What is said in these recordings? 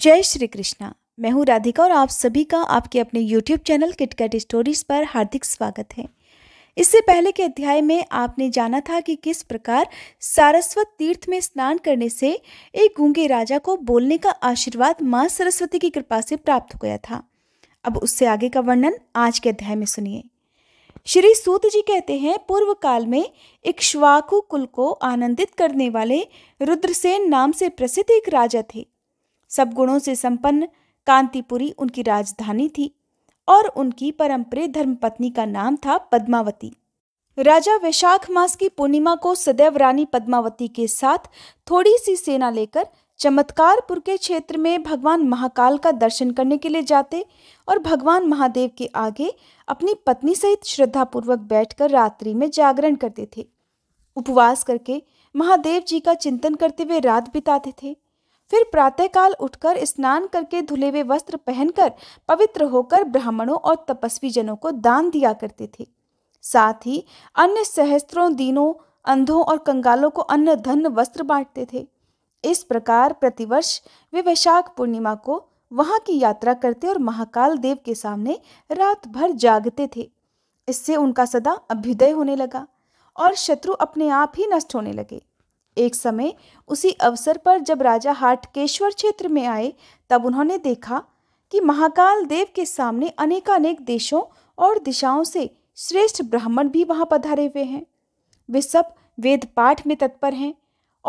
जय श्री कृष्णा मैं हूँ राधिका और आप सभी का आपके अपने यूट्यूब चैनल किटकैट स्टोरीज पर हार्दिक स्वागत है इससे पहले के अध्याय में आपने जाना था कि किस प्रकार सारस्वत तीर्थ में स्नान करने से एक गूंगे राजा को बोलने का आशीर्वाद माँ सरस्वती की कृपा से प्राप्त हो गया था अब उससे आगे का वर्णन आज के अध्याय में सुनिए श्री सूत जी कहते हैं पूर्व काल में एक श्वाकु कुल को आनंदित करने वाले रुद्रसेन नाम से प्रसिद्ध एक राजा थे सब गुणों से संपन्न कांतिपुरी उनकी राजधानी थी और उनकी परम्परे धर्मपत्नी का नाम था पद्मावती राजा वैशाख मास की पूर्णिमा को सदैव रानी पद्मावती के साथ थोड़ी सी सेना लेकर चमत्कारपुर के क्षेत्र में भगवान महाकाल का दर्शन करने के लिए जाते और भगवान महादेव के आगे अपनी पत्नी सहित श्रद्धापूर्वक बैठकर रात्रि में जागरण करते थे उपवास करके महादेव जी का चिंतन करते हुए रात बिताते थे फिर प्रातःकाल उठकर स्नान करके धुले हुए वस्त्र पहनकर पवित्र होकर ब्राह्मणों और तपस्वी जनों को दान दिया करते थे साथ ही अन्य सहस्त्रों दिनों अंधों और कंगालों को अन्य धन वस्त्र बांटते थे इस प्रकार प्रतिवर्ष वे वैशाख पूर्णिमा को वहाँ की यात्रा करते और महाकाल देव के सामने रात भर जागते थे इससे उनका सदा अभ्युदय होने लगा और शत्रु अपने आप ही नष्ट होने लगे एक समय उसी अवसर पर जब राजा हाटकेश्वर क्षेत्र में आए तब उन्होंने देखा कि महाकाल देव के सामने अनेकानेक देशों और दिशाओं से श्रेष्ठ ब्राह्मण भी वहाँ पधारे हुए हैं वे सब वेद पाठ में तत्पर हैं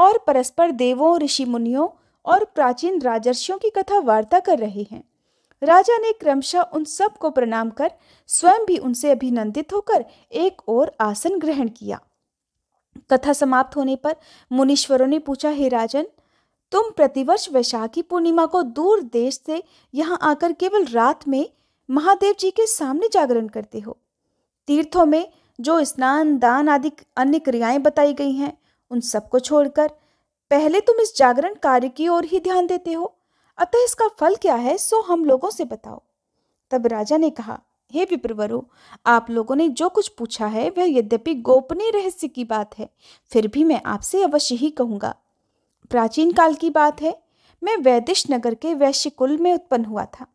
और परस्पर देवों ऋषि मुनियों और प्राचीन राजर्षियों की कथा वार्ता कर रहे हैं राजा ने क्रमशः उन सब को प्रणाम कर स्वयं भी उनसे अभिनंदित होकर एक और आसन ग्रहण किया कथा समाप्त होने पर मुनीश्वरों ने पूछा हे राजन तुम प्रतिवर्ष वैशाखी पूर्णिमा को दूर देश से यहाँ आकर केवल रात में महादेव जी के सामने जागरण करते हो तीर्थों में जो स्नान दान आदि अन्य क्रियाएं बताई गई हैं उन सबको छोड़कर पहले तुम इस जागरण कार्य की ओर ही ध्यान देते हो अतः इसका फल क्या है सो हम लोगों से बताओ तब राजा ने कहा हे विप्रवरो आप लोगों ने जो कुछ पूछा है वह यद्यपि गोपनीय रहस्य की बात है फिर भी मैं आपसे अवश्य ही कहूँगा प्राचीन काल की बात है मैं वैदिश नगर के वैश्य कुल में उत्पन्न हुआ था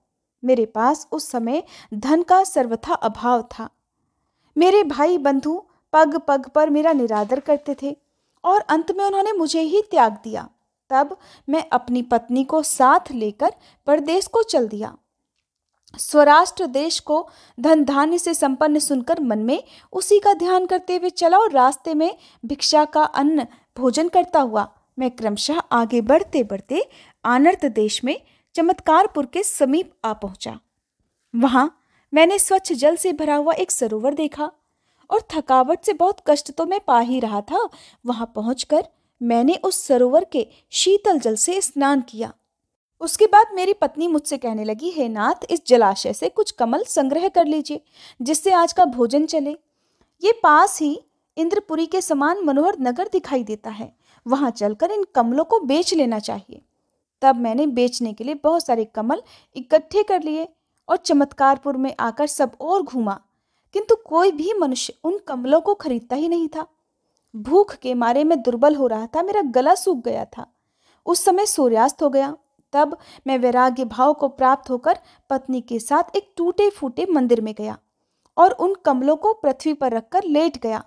मेरे पास उस समय धन का सर्वथा अभाव था मेरे भाई बंधु पग पग पर मेरा निरादर करते थे और अंत में उन्होंने मुझे ही त्याग दिया तब मैं अपनी पत्नी को साथ लेकर परदेश को चल दिया स्वराष्ट्र देश को धन धान्य से संपन्न सुनकर मन में उसी का ध्यान करते हुए चला और रास्ते में भिक्षा का अन्न भोजन करता हुआ मैं क्रमशः आगे बढ़ते बढ़ते आनर्त देश में चमत्कारपुर के समीप आ पहुंचा वहां मैंने स्वच्छ जल से भरा हुआ एक सरोवर देखा और थकावट से बहुत कष्ट तो मैं पा ही रहा था वहां पहुंचकर मैंने उस सरोवर के शीतल जल से स्नान किया उसके बाद मेरी पत्नी मुझसे कहने लगी हे नाथ इस जलाशय से कुछ कमल संग्रह कर लीजिए जिससे आज का भोजन चले ये पास ही इंद्रपुरी के समान मनोहर नगर दिखाई देता है वहाँ चलकर इन कमलों को बेच लेना चाहिए तब मैंने बेचने के लिए बहुत सारे कमल इकट्ठे कर लिए और चमत्कारपुर में आकर सब और घूमा किंतु कोई भी मनुष्य उन कमलों को खरीदता ही नहीं था भूख के मारे मैं दुर्बल हो रहा था मेरा गला सूख गया था उस समय सूर्यास्त हो गया तब मैं वैराग्य भाव को प्राप्त होकर पत्नी के साथ एक टूटे फूटे मंदिर में गया और उन कमलों को पृथ्वी पर रखकर लेट गया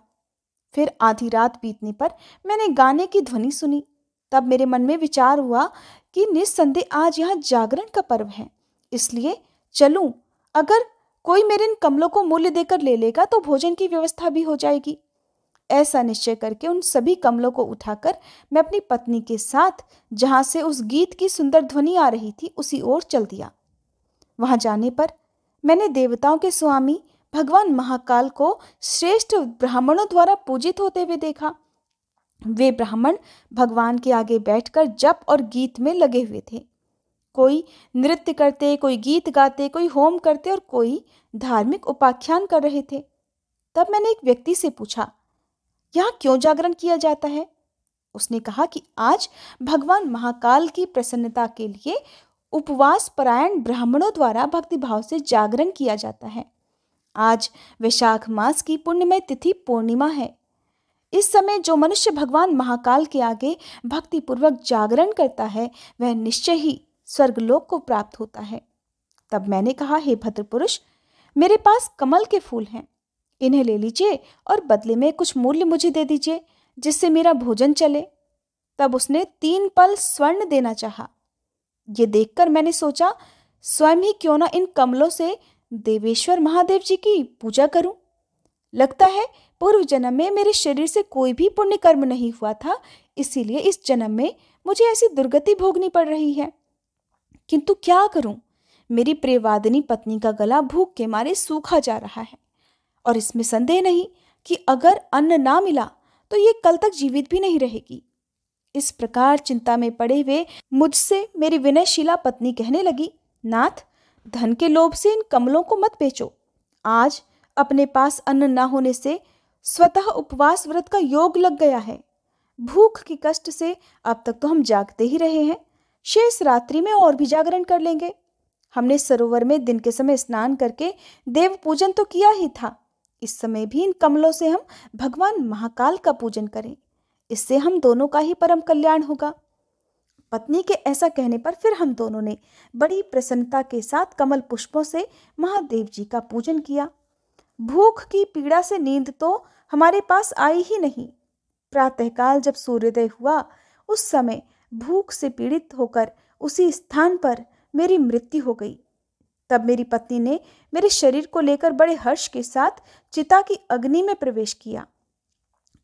फिर आधी रात बीतने पर मैंने गाने की ध्वनि सुनी तब मेरे मन में विचार हुआ कि निस्संदेह आज यहाँ जागरण का पर्व है इसलिए चलूं अगर कोई मेरे इन कमलों को मूल्य देकर ले लेगा तो भोजन की व्यवस्था भी हो जाएगी ऐसा निश्चय करके उन सभी कमलों को उठाकर मैं अपनी पत्नी के साथ जहाँ से उस गीत की सुंदर ध्वनि आ रही थी उसी ओर चल दिया वहाँ जाने पर मैंने देवताओं के स्वामी भगवान महाकाल को श्रेष्ठ ब्राह्मणों द्वारा पूजित होते हुए देखा वे ब्राह्मण भगवान के आगे बैठकर जप और गीत में लगे हुए थे कोई नृत्य करते कोई गीत गाते कोई होम करते और कोई धार्मिक उपाख्यान कर रहे थे तब मैंने एक व्यक्ति से पूछा यहाँ क्यों जागरण किया जाता है उसने कहा कि आज भगवान महाकाल की प्रसन्नता के लिए उपवास परायण ब्राह्मणों द्वारा भक्तिभाव से जागरण किया जाता है आज वैशाख मास की पुण्यमय तिथि पूर्णिमा है इस समय जो मनुष्य भगवान महाकाल के आगे भक्तिपूर्वक जागरण करता है वह निश्चय ही स्वर्गलोक को प्राप्त होता है तब मैंने कहा हे भद्र पुरुष मेरे पास कमल के फूल हैं इन्हें ले लीजिए और बदले में कुछ मूल्य मुझे दे दीजिए जिससे मेरा भोजन चले तब उसने तीन पल स्वर्ण देना चाहा। ये देखकर मैंने सोचा स्वयं ही क्यों ना इन कमलों से देवेश्वर महादेव जी की पूजा करूं। लगता है पूर्व जन्म में मेरे शरीर से कोई भी पुण्य कर्म नहीं हुआ था इसीलिए इस जन्म में मुझे ऐसी दुर्गति भोगनी पड़ रही है किंतु क्या करूं? मेरी प्रियवादिनी पत्नी का गला भूख के मारे सूखा जा रहा है और इसमें संदेह नहीं कि अगर अन्न ना मिला तो ये कल तक जीवित भी नहीं रहेगी इस प्रकार चिंता में पड़े हुए मुझसे मेरी विनयशिला पत्नी कहने लगी नाथ धन के लोभ से इन कमलों को मत बेचो आज अपने पास अन्न न होने से स्वतः उपवास व्रत का योग लग गया है भूख की कष्ट से अब तक तो हम जागते ही रहे हैं शेष रात्रि में और भी जागरण कर लेंगे हमने सरोवर में दिन के समय स्नान करके देव पूजन तो किया ही था इस समय भी इन कमलों से हम भगवान महाकाल का पूजन करें इससे हम दोनों का ही परम कल्याण होगा पत्नी के ऐसा कहने पर फिर हम दोनों ने बड़ी प्रसन्नता के साथ कमल पुष्पों से महादेव जी का पूजन किया भूख की पीड़ा से नींद तो हमारे पास आई ही नहीं प्रातःकाल जब सूर्योदय हुआ उस समय भूख से पीड़ित होकर उसी स्थान पर मेरी मृत्यु हो गई तब मेरी पत्नी ने मेरे शरीर को लेकर बड़े हर्ष के साथ चिता की अग्नि में प्रवेश किया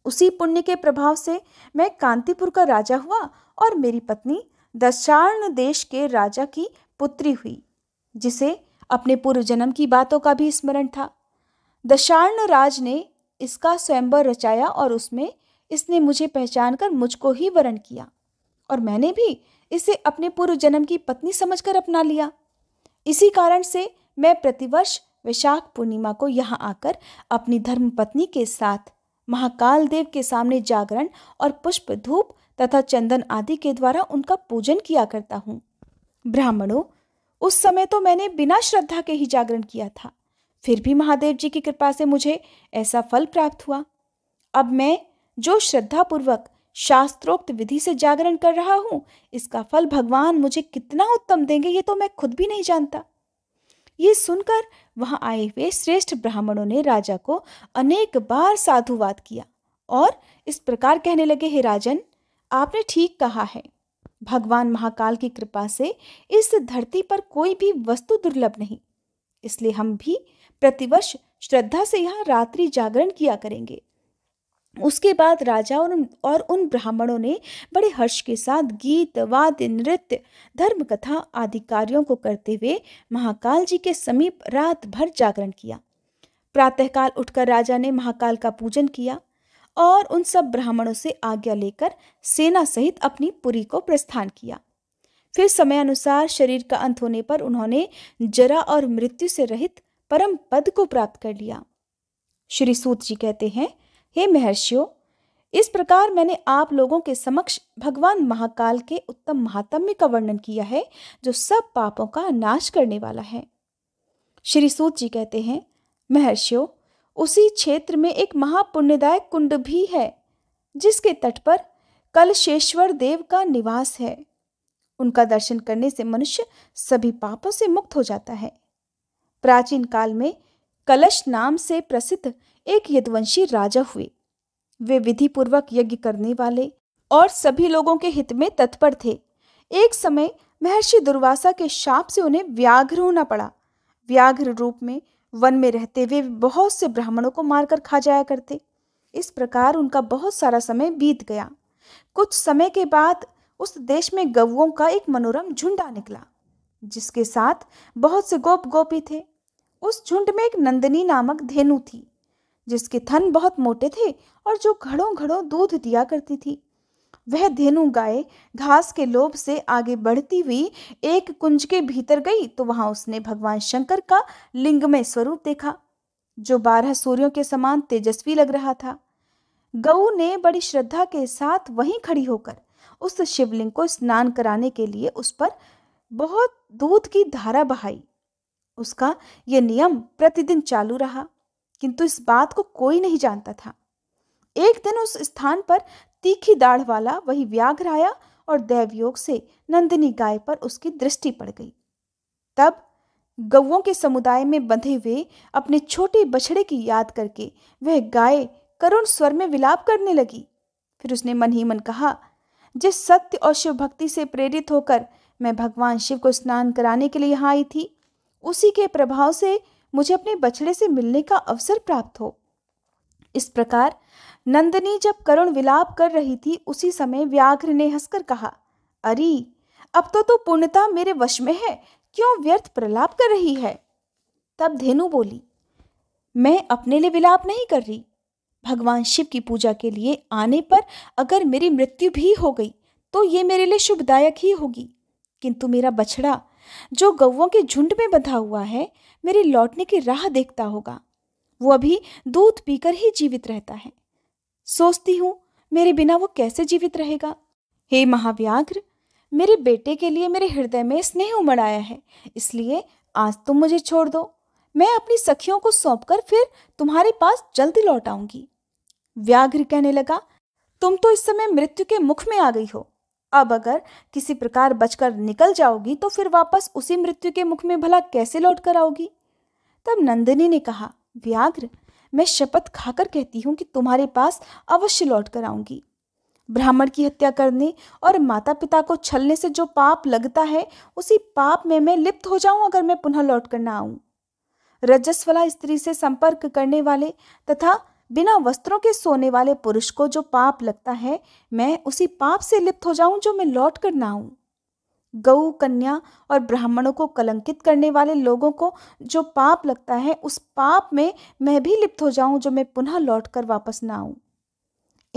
उसी पुण्य के प्रभाव से मैं कांतिपुर का राजा हुआ और मेरी पत्नी दशार्ण देश के राजा की पुत्री हुई जिसे अपने पूर्व जन्म की बातों का भी स्मरण था दशार्ण राज ने इसका स्वयंवर रचाया और उसमें इसने मुझे पहचान कर मुझको ही वरण किया और मैंने भी इसे अपने पूर्व जन्म की पत्नी समझकर अपना लिया इसी कारण से मैं प्रतिवर्ष वैशाख पूर्णिमा को यहाँ आकर अपनी धर्मपत्नी के साथ महाकाल देव के सामने जागरण और पुष्प धूप तथा चंदन आदि के द्वारा उनका पूजन किया करता हूँ ब्राह्मणों उस समय तो मैंने बिना श्रद्धा के ही जागरण किया था फिर भी महादेव जी की कृपा से मुझे ऐसा फल प्राप्त हुआ अब मैं जो श्रद्धापूर्वक शास्त्रोक्त विधि से जागरण कर रहा हूँ इसका फल भगवान मुझे कितना उत्तम देंगे ये तो मैं खुद भी नहीं जानता ये सुनकर वहाँ आए हुए श्रेष्ठ ब्राह्मणों ने राजा को अनेक बार साधुवाद किया और इस प्रकार कहने लगे हे राजन आपने ठीक कहा है भगवान महाकाल की कृपा से इस धरती पर कोई भी वस्तु दुर्लभ नहीं इसलिए हम भी प्रतिवर्ष श्रद्धा से यहाँ रात्रि जागरण किया करेंगे उसके बाद राजा और और उन ब्राह्मणों ने बड़े हर्ष के साथ गीत वाद्य नृत्य धर्म कथा आदि कार्यों को करते हुए महाकाल जी के समीप रात भर जागरण किया प्रातःकाल उठकर राजा ने महाकाल का पूजन किया और उन सब ब्राह्मणों से आज्ञा लेकर सेना सहित अपनी पुरी को प्रस्थान किया फिर समयानुसार शरीर का अंत होने पर उन्होंने जरा और मृत्यु से रहित परम पद को प्राप्त कर लिया श्री सूत जी कहते हैं हे महर्षियों इस प्रकार मैंने आप लोगों के समक्ष भगवान महाकाल के उत्तम महात्म्य का वर्णन किया है जो सब पापों का नाश करने वाला है श्री सूत जी कहते हैं महर्षियों उसी क्षेत्र में एक महापुण्यदायक कुंड भी है जिसके तट पर कलशेश्वर देव का निवास है उनका दर्शन करने से मनुष्य सभी पापों से मुक्त हो जाता है प्राचीन काल में कलश नाम से प्रसिद्ध एक यदवंशी राजा हुए वे विधिपूर्वक यज्ञ करने वाले और सभी लोगों के हित में तत्पर थे एक समय महर्षि दुर्वासा के शाप से उन्हें व्याघ्र होना पड़ा व्याघ्र रूप में वन में रहते हुए बहुत से ब्राह्मणों को मारकर खा जाया करते इस प्रकार उनका बहुत सारा समय बीत गया कुछ समय के बाद उस देश में गवों का एक मनोरम झुंडा निकला जिसके साथ बहुत से गोप गोपी थे उस झुंड में एक नंदिनी नामक धेनु थी जिसके थन बहुत मोटे थे और जो घड़ों घड़ों दूध दिया करती थी वह धेनु गाय घास के लोभ से आगे बढ़ती हुई एक कुंज के भीतर गई तो वहां उसने भगवान शंकर का लिंगमय स्वरूप देखा जो बारह सूर्यों के समान तेजस्वी लग रहा था गऊ ने बड़ी श्रद्धा के साथ वहीं खड़ी होकर उस शिवलिंग को स्नान कराने के लिए उस पर बहुत दूध की धारा बहाई उसका यह नियम प्रतिदिन चालू रहा किंतु इस बात को कोई नहीं जानता था एक दिन उस स्थान पर तीखी दाढ़ वाला वही व्याघ्र आया और दैवयोग से नंदिनी गाय पर उसकी दृष्टि पड़ गई तब गवों के समुदाय में बंधे हुए अपने छोटे बछड़े की याद करके वह गाय करुण स्वर में विलाप करने लगी फिर उसने मन ही मन कहा जिस सत्य और शिव भक्ति से प्रेरित होकर मैं भगवान शिव को स्नान कराने के लिए यहाँ आई थी उसी के प्रभाव से मुझे अपने बछड़े से मिलने का अवसर प्राप्त हो इस प्रकार नंदनी जब करुण विलाप कर रही थी उसी समय व्याघ्र ने हंसकर कहा अरे अब तो तू पूर्णता मेरे वश में है क्यों व्यर्थ प्रलाप कर रही है तब धेनु बोली मैं अपने लिए विलाप नहीं कर रही भगवान शिव की पूजा के लिए आने पर अगर मेरी मृत्यु भी हो गई तो ये मेरे लिए शुभदायक ही होगी किंतु मेरा बछड़ा जो गौं के झुंड में बंधा हुआ है मेरे लौटने की राह देखता होगा वो अभी दूध पीकर ही जीवित रहता है सोचती हूँ मेरे बिना वो कैसे जीवित रहेगा हे महाव्याघ्र मेरे बेटे के लिए मेरे हृदय में स्नेह उमड़ आया है इसलिए आज तुम मुझे छोड़ दो मैं अपनी सखियों को सौंपकर फिर तुम्हारे पास जल्दी लौट आऊंगी व्याघ्र कहने लगा तुम तो इस समय मृत्यु के मुख में आ गई हो अब अगर किसी प्रकार बचकर निकल जाओगी तो फिर वापस उसी मृत्यु के मुख में भला कैसे लौट कर आओगी तब नंदिनी ने कहा व्याघ्र मैं शपथ खाकर कहती हूँ कि तुम्हारे पास अवश्य लौट कर आऊंगी ब्राह्मण की हत्या करने और माता पिता को छलने से जो पाप लगता है उसी पाप में मैं लिप्त हो जाऊं अगर मैं पुनः लौट कर ना आऊं रजस्वला स्त्री से संपर्क करने वाले तथा बिना वस्त्रों के सोने वाले पुरुष को जो पाप लगता है मैं उसी पाप से लिप्त हो जाऊं जो मैं लौट कर ना आऊं गऊ कन्या और ब्राह्मणों को कलंकित करने वाले लोगों को जो पाप लगता है उस पाप में मैं भी लिप्त हो जाऊं जो मैं पुनः लौट कर वापस ना आऊं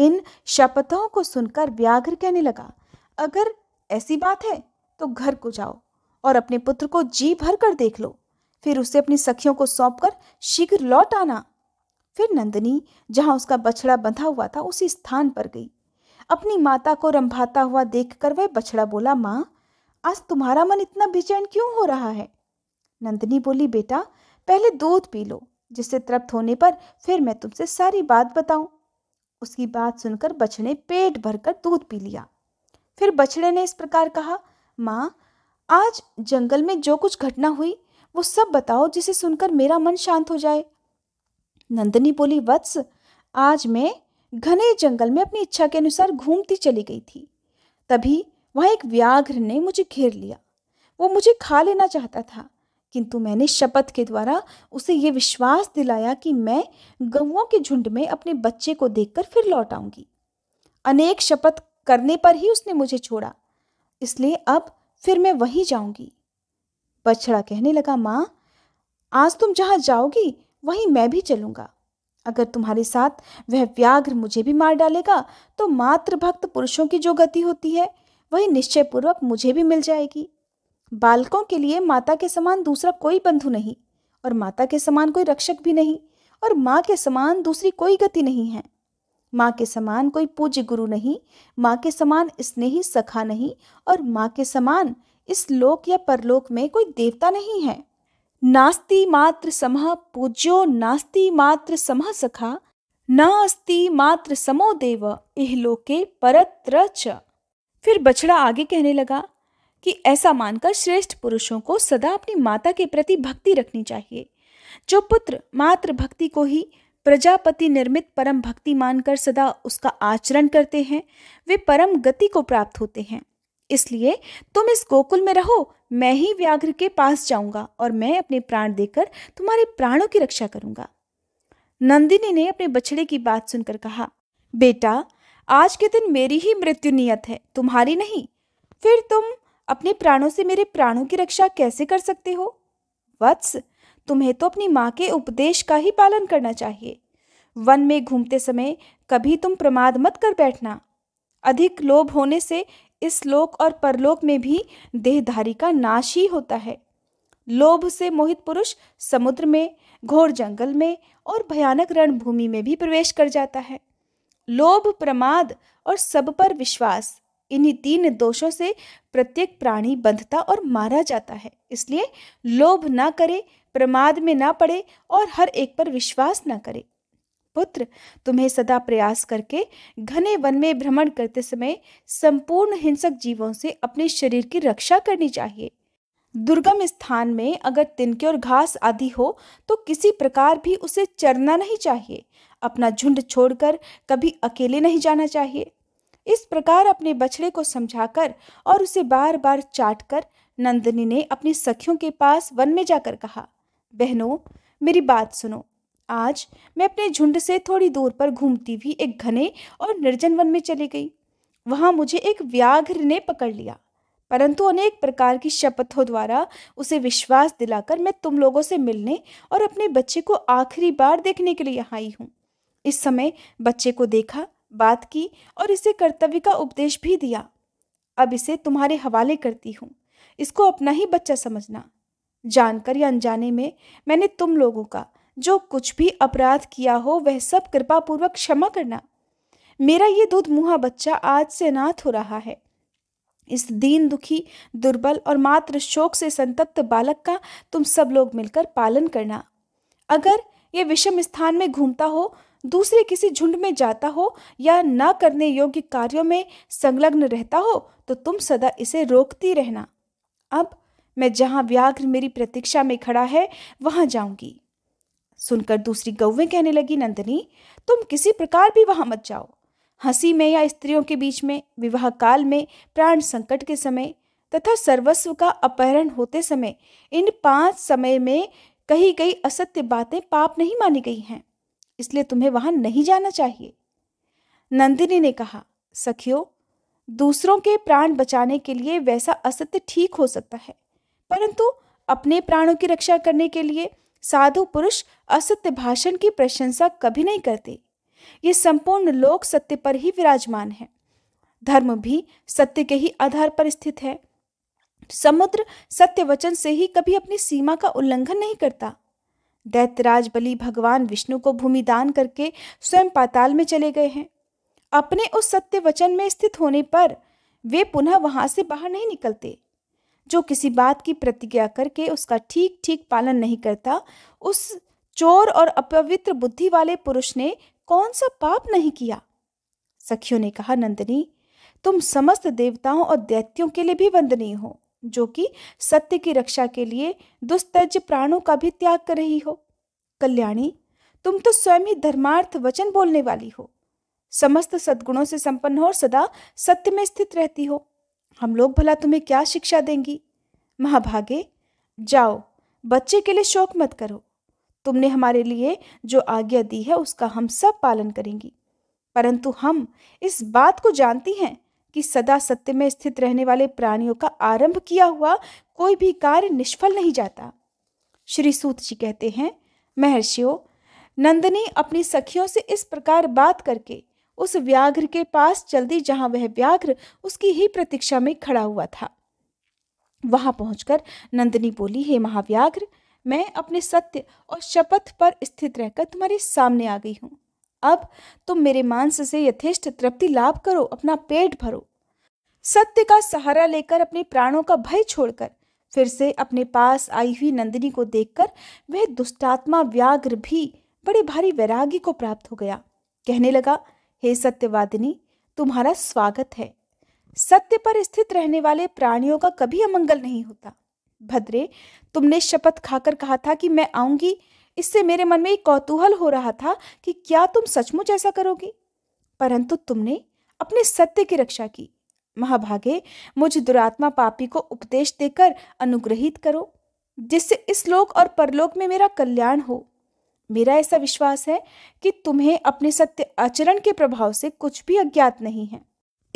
इन शपथों को सुनकर व्याघ्र कहने लगा अगर ऐसी बात है तो घर को जाओ और अपने पुत्र को जी भर कर देख लो फिर उसे अपनी सखियों को सौंप कर शीघ्र लौट आना फिर नंदनी जहाँ उसका बछड़ा बंधा हुआ था उसी स्थान पर गई अपनी माता को रंभाता हुआ देखकर वह बछड़ा बोला माँ आज तुम्हारा मन इतना बेचैन क्यों हो रहा है नंदनी बोली बेटा पहले दूध पी लो जिससे तृप्त होने पर फिर मैं तुमसे सारी बात बताऊं उसकी बात सुनकर बछड़े पेट भरकर दूध पी लिया फिर बछड़े ने इस प्रकार कहा माँ आज जंगल में जो कुछ घटना हुई वो सब बताओ जिसे सुनकर मेरा मन शांत हो जाए नंदनी बोली वत्स आज मैं घने जंगल में अपनी इच्छा के अनुसार घूमती चली गई थी तभी वहाँ एक व्याघ्र ने मुझे घेर लिया वो मुझे खा लेना चाहता था किंतु मैंने शपथ के द्वारा उसे ये विश्वास दिलाया कि मैं गऊओं के झुंड में अपने बच्चे को देखकर फिर लौट आऊंगी अनेक शपथ करने पर ही उसने मुझे छोड़ा इसलिए अब फिर मैं वहीं जाऊंगी बछड़ा कहने लगा माँ आज तुम जहाँ जाओगी वहीं मैं भी चलूँगा अगर तुम्हारे साथ वह व्याघ्र मुझे भी मार डालेगा तो मातृभक्त पुरुषों की जो गति होती है वही निश्चयपूर्वक मुझे भी मिल जाएगी बालकों के लिए माता के समान दूसरा कोई बंधु नहीं और माता के समान कोई रक्षक भी नहीं और माँ के समान दूसरी कोई गति नहीं है माँ के समान कोई पूज्य गुरु नहीं माँ के समान स्नेही सखा नहीं और माँ के समान इस लोक या परलोक में कोई देवता नहीं है नास्ति मात्र समह पूज्यो नास्ति मात्र समह सखा न अस्ति मात्र समो देव इहलोके परत्र च फिर बछड़ा आगे कहने लगा कि ऐसा मानकर श्रेष्ठ पुरुषों को सदा अपनी माता के प्रति भक्ति रखनी चाहिए जो पुत्र मात्र भक्ति को ही प्रजापति निर्मित परम भक्ति मानकर सदा उसका आचरण करते हैं वे परम गति को प्राप्त होते हैं इसलिए तुम इस गोकुल में रहो मैं ही व्याघ्र के पास जाऊंगा और मैं अपने प्राण देकर तुम्हारे प्राणों की रक्षा करूंगा नंदिनी ने अपने बछड़े की बात सुनकर कहा बेटा आज के दिन मेरी ही मृत्यु नियत है तुम्हारी नहीं फिर तुम अपने प्राणों से मेरे प्राणों की रक्षा कैसे कर सकते हो वत्स तुम्हें तो अपनी माँ के उपदेश का ही पालन करना चाहिए वन में घूमते समय कभी तुम प्रमाद मत कर बैठना अधिक लोभ होने से इस लोक और परलोक में भी देहधारी का नाश ही होता है लोभ से मोहित पुरुष समुद्र में घोर जंगल में और भयानक रणभूमि में भी प्रवेश कर जाता है लोभ प्रमाद और सब पर विश्वास इन्हीं तीन दोषों से प्रत्येक प्राणी बंधता और मारा जाता है इसलिए लोभ ना करे प्रमाद में ना पड़े और हर एक पर विश्वास ना करे पुत्र तुम्हें सदा प्रयास करके घने वन में भ्रमण करते समय संपूर्ण हिंसक जीवों से अपने शरीर की रक्षा करनी चाहिए दुर्गम स्थान में अगर तिनके और घास आदि हो तो किसी प्रकार भी उसे चरना नहीं चाहिए अपना झुंड छोड़कर कभी अकेले नहीं जाना चाहिए इस प्रकार अपने बछड़े को समझाकर और उसे बार बार चाटकर नंदनी ने अपनी सखियों के पास वन में जाकर कहा बहनों मेरी बात सुनो आज मैं अपने झुंड से थोड़ी दूर पर घूमती हुई एक घने और निर्जन वन में चली गई वहाँ मुझे एक व्याघ्र ने पकड़ लिया परंतु अनेक प्रकार की शपथों द्वारा उसे विश्वास दिलाकर मैं तुम लोगों से मिलने और अपने बच्चे को आखिरी बार देखने के लिए यहाँ आई हूँ इस समय बच्चे को देखा बात की और इसे कर्तव्य का उपदेश भी दिया अब इसे तुम्हारे हवाले करती हूँ इसको अपना ही बच्चा समझना जानकर या अनजाने में मैंने तुम लोगों का जो कुछ भी अपराध किया हो वह सब कृपा पूर्वक क्षमा करना मेरा ये दूध मुहा बच्चा आज से नाथ हो रहा है इस दीन दुखी दुर्बल और मात्र शोक से संतप्त बालक का तुम सब लोग मिलकर पालन करना अगर ये विषम स्थान में घूमता हो दूसरे किसी झुंड में जाता हो या न करने योग्य कार्यों में संलग्न रहता हो तो तुम सदा इसे रोकती रहना अब मैं जहाँ व्याघ्र मेरी प्रतीक्षा में खड़ा है वहाँ जाऊंगी सुनकर दूसरी गौवें कहने लगी नंदनी तुम किसी प्रकार भी वहाँ मत जाओ हंसी में या स्त्रियों के बीच में विवाह काल में प्राण संकट के समय तथा सर्वस्व का अपहरण होते समय इन पांच समय में कही गई असत्य बातें पाप नहीं मानी गई हैं इसलिए तुम्हें वहां नहीं जाना चाहिए नंदिनी ने कहा सखियो दूसरों के प्राण बचाने के लिए वैसा असत्य ठीक हो सकता है परंतु अपने प्राणों की रक्षा करने के लिए साधु पुरुष असत्य भाषण की प्रशंसा कभी नहीं करते ये संपूर्ण लोक सत्य पर ही विराजमान है धर्म भी सत्य के ही आधार पर स्थित है समुद्र सत्य वचन से ही कभी अपनी सीमा का उल्लंघन नहीं करता दैत्यराज बलि भगवान विष्णु को भूमि दान करके स्वयं पाताल में चले गए हैं अपने उस सत्य वचन में स्थित होने पर वे पुनः वहां से बाहर नहीं निकलते जो किसी बात की प्रतिज्ञा करके उसका ठीक ठीक पालन नहीं करता उस चोर और अपवित्र बुद्धि वाले पुरुष ने कौन सा पाप नहीं किया सखियों ने कहा नंदनी तुम समस्त देवताओं और दैत्यों के लिए भी वंदनीय हो जो कि सत्य की रक्षा के लिए दुस्तज प्राणों का भी त्याग कर रही हो कल्याणी तुम तो स्वयं ही धर्मार्थ वचन बोलने वाली हो समस्त सद्गुणों से संपन्न हो और सदा सत्य में स्थित रहती हो हम लोग भला तुम्हें क्या शिक्षा देंगी महाभागे जाओ बच्चे के लिए शोक मत करो तुमने हमारे लिए जो आज्ञा दी है उसका हम सब पालन करेंगी परंतु हम इस बात को जानती हैं कि सदा सत्य में स्थित रहने वाले प्राणियों का आरंभ किया हुआ कोई भी कार्य निष्फल नहीं जाता श्री सूत जी कहते हैं महर्षियों नंदनी अपनी सखियों से इस प्रकार बात करके उस व्याघ्र के पास चल दी जहां वह व्याघ्र उसकी ही प्रतीक्षा में खड़ा हुआ था वहां पहुंचकर नंदिनी बोली हे महाव्याघ्र मैं अपने सत्य और शपथ पर स्थित रहकर तुम्हारे सामने आ गई हूं अब तुम मेरे मांस से यथेष्ट तृप्ति लाभ करो अपना पेट भरो सत्य का सहारा लेकर अपने प्राणों का भय छोड़कर फिर से अपने पास आई हुई नंदिनी को देखकर वह दुष्टात्मा व्याघ्र भी बड़े भारी वैरागी को प्राप्त हो गया कहने लगा हे सत्यवादिनी तुम्हारा स्वागत है सत्य पर स्थित रहने वाले प्राणियों का कभी अमंगल नहीं होता भद्रे तुमने शपथ खाकर कहा था कि मैं आऊंगी इससे मेरे मन में एक कौतूहल हो रहा था कि क्या तुम सचमुच ऐसा करोगी परंतु तुमने अपने सत्य की रक्षा की महाभागे मुझ दुरात्मा पापी को उपदेश देकर अनुग्रहित करो जिससे इस लोक और परलोक में मेरा कल्याण हो मेरा ऐसा विश्वास है कि तुम्हें अपने सत्य आचरण के प्रभाव से कुछ भी अज्ञात नहीं है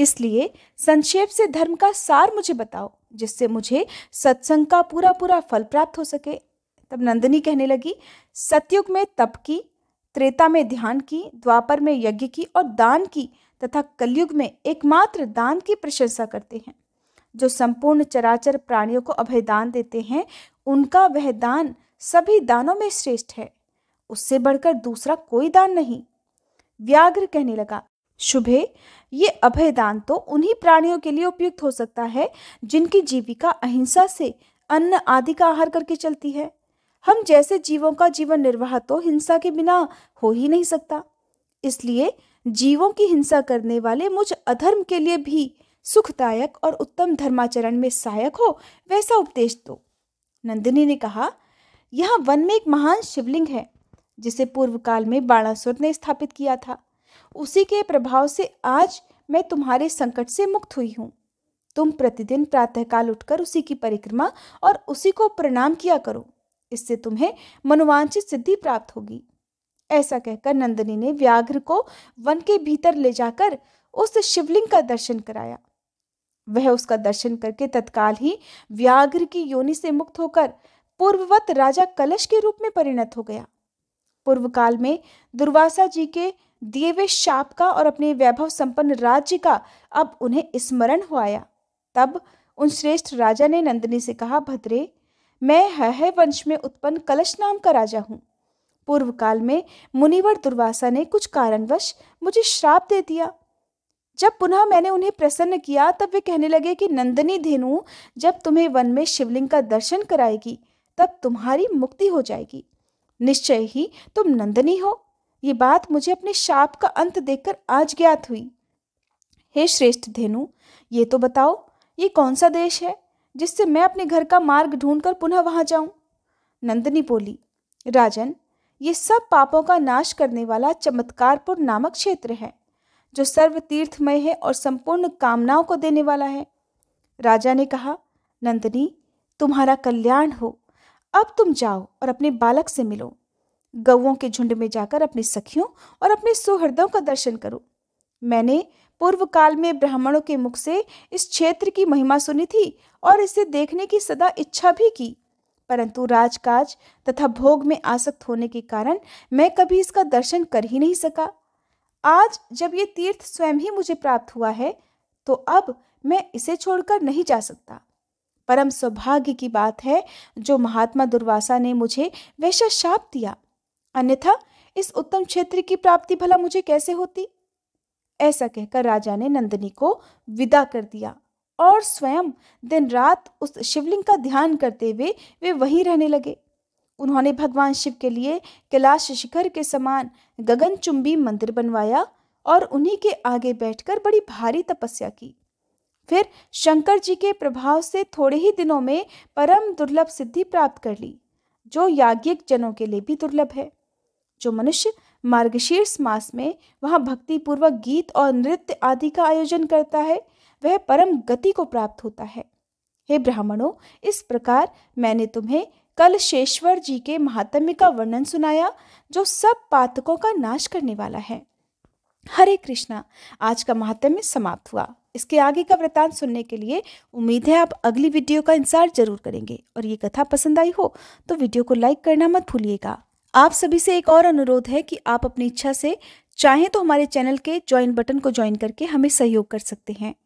इसलिए संक्षेप से धर्म का सार मुझे बताओ जिससे मुझे सत्संग का पूरा पूरा फल प्राप्त हो सके तब नंदिनी कहने लगी सत्युग में तप की त्रेता में ध्यान की द्वापर में यज्ञ की और दान की तथा कलयुग में एकमात्र दान की प्रशंसा करते हैं जो संपूर्ण चराचर प्राणियों को अभय दान देते हैं उनका वह दान सभी दानों में श्रेष्ठ है उससे बढ़कर दूसरा कोई दान नहीं व्याघ्र कहने लगा शुभे ये अभय दान तो उन्हीं प्राणियों के लिए उपयुक्त हो सकता है जिनकी जीविका अहिंसा से अन्न आदि का आहार करके चलती है हम जैसे जीवों का जीवन निर्वाह तो हिंसा के बिना हो ही नहीं सकता इसलिए जीवों की हिंसा करने वाले मुझ अधर्म के लिए भी सुखदायक और उत्तम धर्माचरण में सहायक हो वैसा उपदेश दो नंदिनी ने कहा यह वन में एक महान शिवलिंग है जिसे पूर्व काल में बाणासुर ने स्थापित किया था उसी के प्रभाव से आज मैं तुम्हारे संकट से मुक्त हुई हूँ तुम प्रतिदिन प्रातःकाल उठकर उसी की परिक्रमा और उसी को प्रणाम किया करो इससे तुम्हें मनोवांछित सिद्धि प्राप्त होगी ऐसा कहकर नंदिनी ने व्याघ्र को वन के भीतर ले जाकर उस शिवलिंग का दर्शन कराया वह उसका दर्शन करके तत्काल ही व्याघ्र की योनि से मुक्त होकर पूर्ववत राजा कलश के रूप में परिणत हो गया पूर्व काल में दुर्वासा जी के दिए हुए शाप का और अपने वैभव संपन्न राज्य का अब उन्हें स्मरण हो आया तब उन श्रेष्ठ राजा ने नंदिनी से कहा भद्रे मैं हह वंश में उत्पन्न कलश नाम का राजा हूँ पूर्व काल में मुनिवर दुर्वासा ने कुछ कारणवश मुझे श्राप दे दिया जब पुनः मैंने उन्हें प्रसन्न किया तब वे कहने लगे कि नंदिनी धेनु जब तुम्हें वन में शिवलिंग का दर्शन कराएगी तब तुम्हारी मुक्ति हो जाएगी निश्चय ही तुम नंदनी हो ये बात मुझे अपने शाप का अंत देखकर आज ज्ञात हुई हे श्रेष्ठ धेनु ये तो बताओ ये कौन सा देश है जिससे मैं अपने घर का मार्ग ढूंढकर पुनः वहां जाऊं नंदनी बोली राजन ये सब पापों का नाश करने वाला चमत्कारपुर नामक क्षेत्र है जो सर्व तीर्थमय है और संपूर्ण कामनाओं को देने वाला है राजा ने कहा नंदनी तुम्हारा कल्याण हो अब तुम जाओ और अपने बालक से मिलो गवों के झुंड में जाकर अपने सखियों और अपने सुहृदों का दर्शन करो मैंने पूर्व काल में ब्राह्मणों के मुख से इस क्षेत्र की महिमा सुनी थी और इसे देखने की सदा इच्छा भी की परंतु राजकाज तथा भोग में आसक्त होने के कारण मैं कभी इसका दर्शन कर ही नहीं सका आज जब ये तीर्थ स्वयं ही मुझे प्राप्त हुआ है तो अब मैं इसे छोड़कर नहीं जा सकता परम सौभाग्य की बात है जो महात्मा दुर्वासा ने मुझे वैसा शाप दिया अन्यथा इस उत्तम क्षेत्र की प्राप्ति भला मुझे कैसे होती ऐसा कहकर राजा ने नंदिनी को विदा कर दिया और स्वयं दिन रात उस शिवलिंग का ध्यान करते हुए वे वहीं रहने लगे उन्होंने भगवान शिव के लिए कैलाश शिखर के समान गगनचुंबी मंदिर बनवाया और उन्हीं के आगे बैठकर बड़ी भारी तपस्या की फिर शंकर जी के प्रभाव से थोड़े ही दिनों में परम दुर्लभ सिद्धि प्राप्त कर ली जो याज्ञिक जनों के लिए भी दुर्लभ है जो मनुष्य मार्गशीर्ष मास में वहाँ भक्तिपूर्वक गीत और नृत्य आदि का आयोजन करता है वह परम गति को प्राप्त होता है हे ब्राह्मणों इस प्रकार मैंने तुम्हें कल शेश्वर जी के महात्म्य का वर्णन सुनाया जो सब पातकों का नाश करने वाला है हरे कृष्णा आज का महात्म्य समाप्त हुआ इसके आगे का वृतांत सुनने के लिए उम्मीद है आप अगली वीडियो का इंतजार जरूर करेंगे और ये कथा पसंद आई हो तो वीडियो को लाइक करना मत भूलिएगा आप सभी से एक और अनुरोध है कि आप अपनी इच्छा से चाहें तो हमारे चैनल के ज्वाइन बटन को ज्वाइन करके हमें सहयोग कर सकते हैं